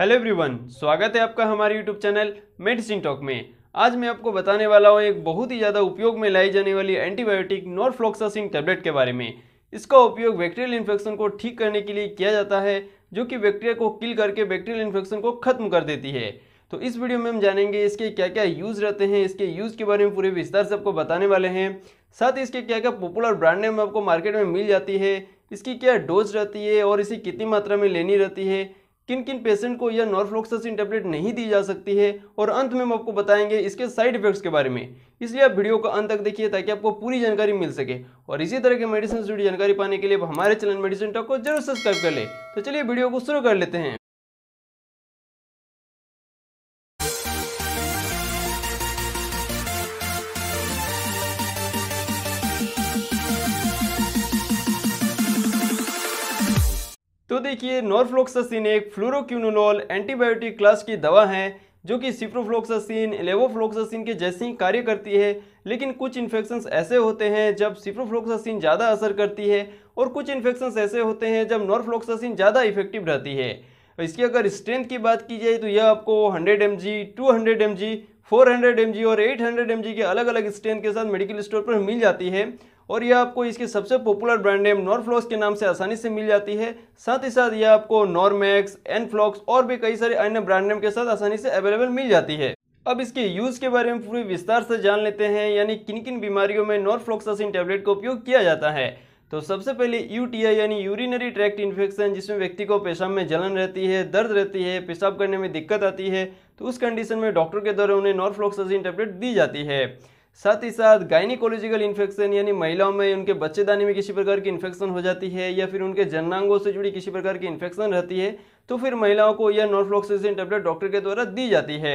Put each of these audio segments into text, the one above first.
hello everyone स्वागत है आपका हमारे यूट्यूब चैनल मेडिसिन टॉक में आज मैं आपको बताने वाला हूँ एक बहुत ही ज़्यादा उपयोग में लाई जाने वाली एंटीबायोटिक नॉरफ्लोक्सासिन टैबलेट के बारे में इसका उपयोग बैक्टीरियल इन्फेक्शन को ठीक करने के लिए किया जाता है जो कि बैक्टीरिया को किल करके बैक्टीरियल इन्फेक्शन को खत्म कर देती है तो इस वीडियो में हम जानेंगे इसके क्या क्या यूज़ रहते हैं इसके यूज़ के बारे में पूरे विस्तार से आपको बताने वाले हैं साथ ही इसके क्या क्या पॉपुलर ब्रांड नेम आपको मार्केट में मिल जाती है इसकी क्या डोज रहती है और इसे कितनी मात्रा में लेनी रहती है किन किन पेशेंट को यह नॉर्फ्लोक्सासिन टैबलेट नहीं दी जा सकती है और अंत में हम आपको बताएंगे इसके साइड इफेक्ट्स के बारे में इसलिए आप वीडियो का अंत तक देखिए ताकि आपको पूरी जानकारी मिल सके और इसी तरह के मेडिसिन से जुड़ी जानकारी पाने के लिए हमारे चैनल मेडिसिन टॉक को जरूर सब्सक्राइब कर ले तो चलिए वीडियो को शुरू कर लेते हैं तो देखिए नॉर्फ्लोक्सासिन एक फ्लोरोक्यूनोल एंटीबायोटिक क्लास की दवा है जो कि सिप्रोफ्लोक्सासिन एलेवोफ्लोक्सासिन के जैसे ही कार्य करती है लेकिन कुछ इन्फेक्शंस ऐसे होते हैं जब सिप्रोफ्लोक्सासिन ज़्यादा असर करती है और कुछ इन्फेक्शंस ऐसे होते हैं जब नॉर्फ्लोक्सासिन ज़्यादा इफेक्टिव रहती है तो इसकी अगर स्ट्रेंथ की बात की जाए तो यह आपको M G four hundred M G और एम जी के अलग अलग स्ट्रेंथ के साथ मेडिकल स्टोर पर मिल जाती है और यह आपको इसके सबसे पॉपुलर ब्रांड नेम नॉर्फ्लॉक्स के नाम से आसानी से मिल जाती है साथ ही साथ यह आपको नॉर्मैक्स एनफ्लॉक्स और भी कई सारे अन्य ब्रांड नेम के साथ आसानी से अवेलेबल मिल जाती है अब इसके यूज के बारे में पूरी विस्तार से जान लेते हैं यानी किन किन बीमारियों में नॉर्फ्लॉक्सासिन टेबलेट का उपयोग किया जाता है तो सबसे पहले यूटीआई यानी यूरिनरी ट्रैक्ट इन्फेक्शन जिसमें व्यक्ति को पेशाब में जलन रहती है दर्द रहती है पेशाब करने में दिक्कत आती है तो उस कंडीशन में डॉक्टर के द्वारा उन्हें नॉर्फ्लॉक्सासिन टैबलेट दी जाती है साथ ही साथ गाइनिकोलॉजिकल इन्फेक्शन यानी महिलाओं में उनके बच्चेदानी में किसी प्रकार की इन्फेक्शन हो जाती है या फिर उनके जननांगों से जुड़ी किसी प्रकार की इन्फेक्शन रहती है तो फिर महिलाओं को यह नॉर्फ्लॉक्सेसिन टेबलेट डॉक्टर के द्वारा दी जाती है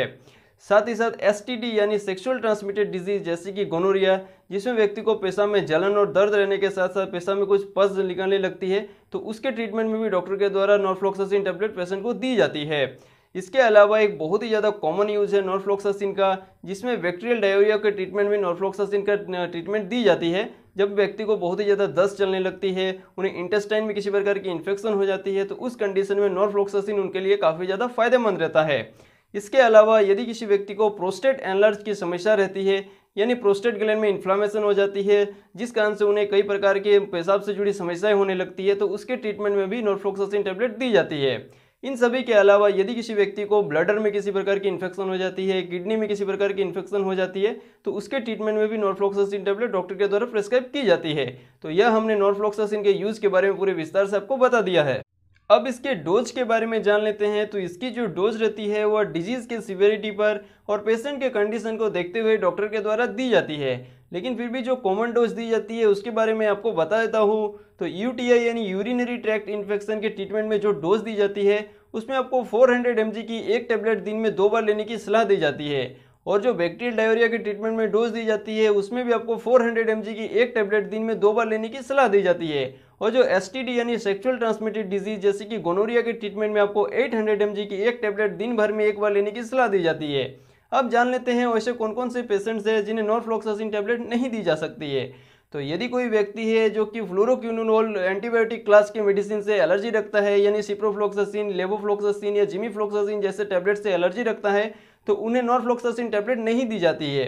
साथ ही साथ एस यानी सेक्सुअल ट्रांसमिटेड डिजीज जैसे कि गोनोरिया जिसमें व्यक्ति को पेशा में जलन और दर्द रहने के साथ साथ पेशा में कुछ पस निकलने लगती है तो उसके ट्रीटमेंट में भी डॉक्टर के द्वारा नॉर्फ्लॉक्सेसिन टेबलेट पेशेंट को दी जाती है इसके अलावा एक बहुत ही ज़्यादा कॉमन यूज़ है नॉर्फ्लोक्सासिन का जिसमें बैक्टीरियल डायोरिया के ट्रीटमेंट में नॉर्फ्लोक्सासिन का ट्रीटमेंट दी जाती है जब व्यक्ति को बहुत ही ज़्यादा दस्त चलने लगती है उन्हें इंटेस्टाइन में किसी प्रकार की इन्फेक्शन हो जाती है तो उस कंडीशन में नॉर्फ्लोक्सासिन उनके लिए काफ़ी ज़्यादा फायदेमंद रहता है इसके अलावा यदि किसी व्यक्ति को प्रोस्टेट एनलर्ज की समस्या रहती है यानी प्रोस्टेट ग्लैंड में इन्फ्लामेशन हो जाती है जिस कारण से उन्हें कई प्रकार के पेशाब से जुड़ी समस्याएं होने लगती है तो उसके ट्रीटमेंट में भी नोरफ्लोक्सासिन टेबलेट दी जाती है इन सभी के अलावा यदि किसी व्यक्ति को ब्लडर में किसी प्रकार की इन्फेक्शन हो जाती है किडनी में किसी प्रकार की इन्फेक्शन हो जाती है तो उसके ट्रीटमेंट में भी नॉर्फ्लोक्सासिन टेबलेट डॉक्टर के द्वारा प्रेस्क्राइब की जाती है तो यह हमने नॉर्फ्लोक्सासिन के यूज़ के बारे में पूरे विस्तार से आपको बता दिया है अब इसके डोज के बारे में जान लेते हैं तो इसकी जो डोज रहती है वह डिजीज़ के सिवियरिटी पर और पेशेंट के कंडीशन को देखते हुए डॉक्टर के द्वारा दी जाती है लेकिन फिर भी जो कॉमन डोज दी जाती है उसके बारे में आपको बता देता हूँ तो यू यानी यूरिनरी ट्रैक्ट इन्फेक्शन के ट्रीटमेंट में जो डोज दी जाती है उसमें आपको 400 हंड्रेड की एक टेबलेट दिन में दो बार लेने की सलाह दी जाती है और जो बैक्टीरियल डायरिया के ट्रीटमेंट में डोज दी जाती है उसमें भी आपको 400 हंड्रेड की एक टेबलेट दिन में दो बार लेने की सलाह दी जाती है और जो एस यानी सेक्सुअल ट्रांसमिटेड डिजीज जैसे कि गोनोरिया के ट्रीटमेंट में आपको 800 हंड्रेड की एक टेबलेट दिन भर में एक बार लेने की सलाह दी जाती है अब जान लेते हैं ऐसे कौन कौन से पेशेंट्स हैं जिन्हें नॉरफ्लोक्सासिन टैबलेट नहीं दी जा सकती है तो यदि कोई व्यक्ति है जो कि फ्लोरोक्यूनोल एंटीबायोटिक क्लास के मेडिसिन से एलर्जी रखता है यानी सिप्रोफ्लोक्सासिन लेबोफ्लोक्सासिन या जिमीफ्लोक्सासिन जैसे टैबलेट से एलर्जी रखता है तो उन्हें नॉरफ्लोक्सासिन टैबलेट नहीं दी जाती है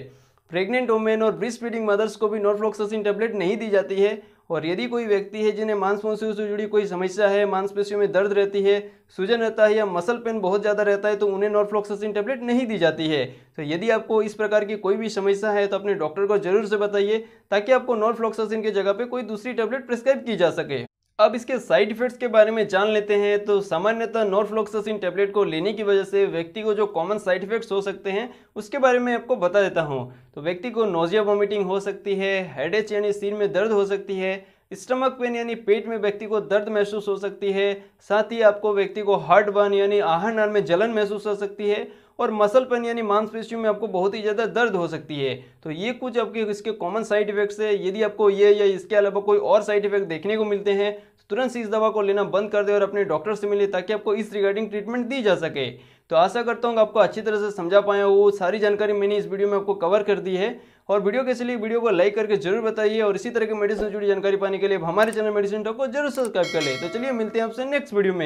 प्रेग्नेंट वोमेन और ब्रिस्ट फीडिंग मदर्स को भी नॉरफ्लोक्सासिन टैबलेट नहीं दी जाती है और यदि कोई व्यक्ति है जिन्हें मांसपेशियों से जुड़ी कोई समस्या है मांसपेशियों में दर्द रहती है सूजन रहता है या मसल पेन बहुत ज़्यादा रहता है तो उन्हें नॉर्फ्लोक्सासिन टेबलेट नहीं दी जाती है तो यदि आपको इस प्रकार की कोई भी समस्या है तो अपने डॉक्टर को जरूर से बताइए ताकि आपको नॉर्फ्लोक्सासिन के जगह पर कोई दूसरी टेबलेट प्रिस्क्राइब की जा सके अब इसके साइड इफेक्ट्स के बारे में जान लेते हैं तो सामान्यतः नॉर्फ्लोक्सासिन टैबलेट को लेने की वजह से व्यक्ति को जो कॉमन साइड इफेक्ट्स हो सकते हैं उसके बारे में आपको बता देता हूँ तो व्यक्ति को नोजिया वॉमिटिंग हो सकती है हेडेच यानी सिर में दर्द हो सकती है स्टमक पेन यानी पेट में व्यक्ति को दर्द महसूस हो सकती है साथ ही आपको व्यक्ति को हार्ट बर्न यानी नार में जलन महसूस हो सकती है और मसल पेन यानी मांसपेशियों में आपको बहुत ही ज़्यादा दर्द हो सकती है तो ये कुछ आपके इसके कॉमन साइड इफेक्ट्स है यदि आपको ये या इसके अलावा कोई और साइड इफेक्ट देखने को मिलते हैं तो तुरंत इस दवा को लेना बंद कर दे और अपने डॉक्टर से मिले ताकि आपको इस रिगार्डिंग ट्रीटमेंट दी जा सके तो आशा करता हूँ आपको अच्छी तरह से समझा पाया वो सारी जानकारी मैंने इस वीडियो में आपको कवर कर दी है और वीडियो कैसे लिए वीडियो को लाइक करके जरूर बताइए और इसी तरह के मेडिसिन से जुड़ी जानकारी पाने के लिए हमारे चैनल मेडिसिन टॉक को जरूर सब्सक्राइब कर ले तो चलिए मिलते हैं आपसे नेक्स्ट वीडियो में